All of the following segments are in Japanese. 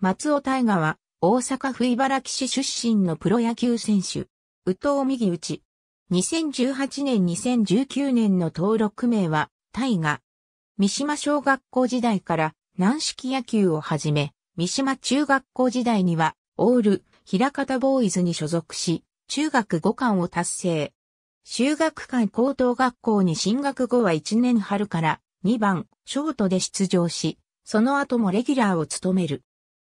松尾大河は、大阪府茨城市出身のプロ野球選手。宇藤右内。2018年2019年の登録名は、大河。三島小学校時代から軟式野球をはじめ、三島中学校時代には、オール、平方ボーイズに所属し、中学5巻を達成。修学会高等学校に進学後は1年春から2番、ショートで出場し、その後もレギュラーを務める。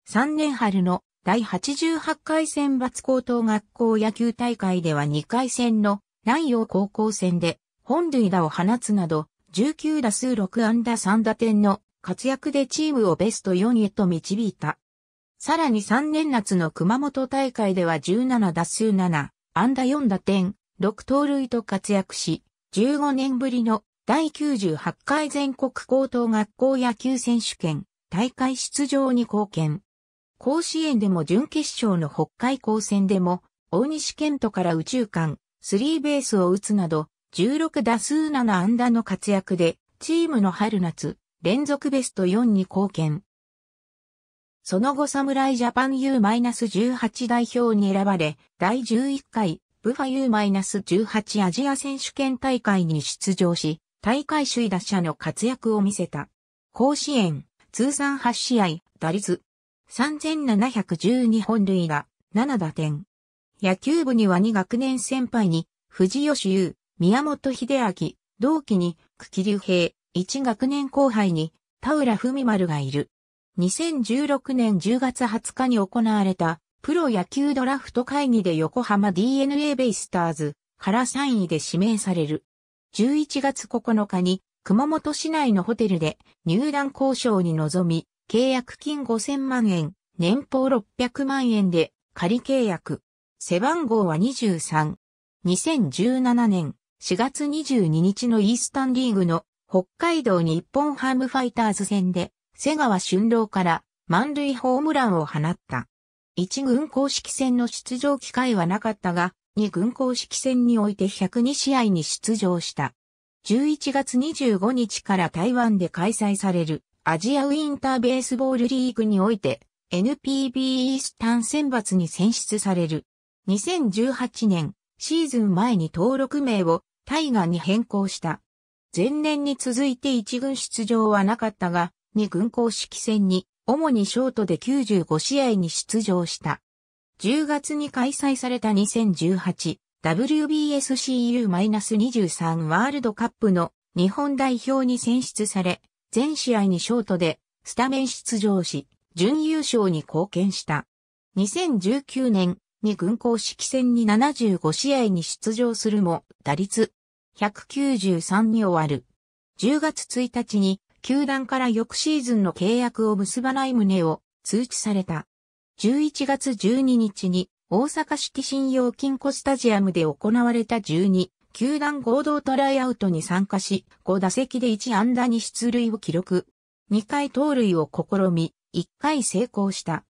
3年春の第88回選抜高等学校野球大会では2回戦の南洋高校戦で本塁打を放つなど19打数6安打3打点の活躍でチームをベスト4へと導いた。さらに3年夏の熊本大会では17打数7安打4打点6盗塁と活躍し15年ぶりの第98回全国高等学校野球選手権大会出場に貢献。甲子園でも準決勝の北海高戦でも、大西健人から宇宙間、スリーベースを打つなど、16打数7安打の活躍で、チームの春夏、連続ベスト4に貢献。その後侍ジャパン U-18 代表に選ばれ、第11回、ブファ U-18 アジア選手権大会に出場し、大会首位打者の活躍を見せた。甲子園、通算8試合、打率、3712本塁打、7打点。野球部には2学年先輩に、藤吉優、宮本秀明、同期に、久喜竜平、1学年後輩に、田浦文丸がいる。2016年10月20日に行われた、プロ野球ドラフト会議で横浜 DNA ベイスターズから3位で指名される。11月9日に、熊本市内のホテルで入団交渉に臨み、契約金5000万円、年俸600万円で仮契約。背番号は23。2017年4月22日のイースタンリーグの北海道日本ハムファイターズ戦で瀬川俊郎から満塁ホームランを放った。一軍公式戦の出場機会はなかったが、二軍公式戦において102試合に出場した。11月25日から台湾で開催されるアジアウィンターベースボールリーグにおいて NPB イースタン選抜に選出される。2018年シーズン前に登録名をタイガーに変更した。前年に続いて1軍出場はなかったが、2軍公式戦に主にショートで95試合に出場した。10月に開催された 2018WBSCU-23 ワールドカップの日本代表に選出され、全試合にショートでスタメン出場し、準優勝に貢献した。2019年に軍港式戦に75試合に出場するも、打率193に終わる。10月1日に球団から翌シーズンの契約を結ばない旨を通知された。11月12日に大阪式信用金庫スタジアムで行われた12球団合同トライアウトに参加し、5打席で1安打に出塁を記録。2回盗塁を試み、1回成功した。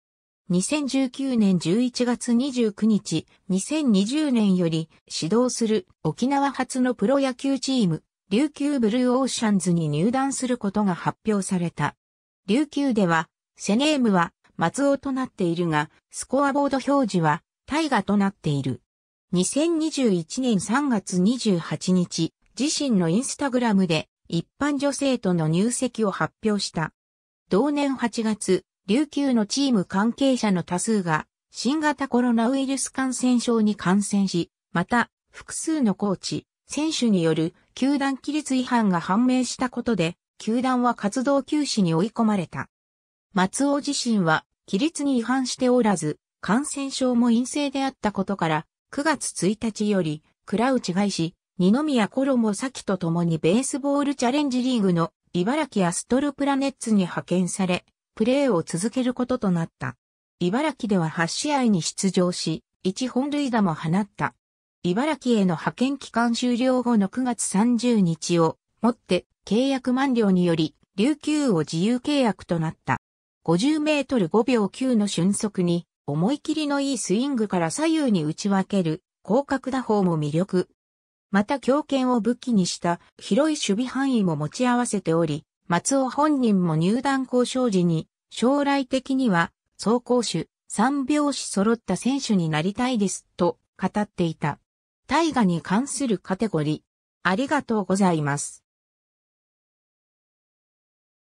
2019年11月29日、2020年より指導する沖縄発のプロ野球チーム、琉球ブルーオーシャンズに入団することが発表された。琉球では、セネームは松尾となっているが、スコアボード表示は大河となっている。2021年3月28日、自身のインスタグラムで一般女性との入籍を発表した。同年8月、琉球のチーム関係者の多数が新型コロナウイルス感染症に感染し、また複数のコーチ、選手による球団規律違反が判明したことで、球団は活動休止に追い込まれた。松尾自身は規律に違反しておらず、感染症も陰性であったことから、9月1日より、倉内外し、二宮コロモサキと共にベースボールチャレンジリーグの茨城アストルプラネッツに派遣され、プレーを続けることとなった。茨城では8試合に出場し、1本塁打も放った。茨城への派遣期間終了後の9月30日をもって契約満了により、琉球を自由契約となった。50メートル5秒9の瞬速に思い切りのいいスイングから左右に打ち分ける、広角打法も魅力。また強肩を武器にした広い守備範囲も持ち合わせており、松尾本人も入団交渉時に、将来的には、走行手、三拍子揃った選手になりたいです、と語っていた。大河に関するカテゴリー。ありがとうございます。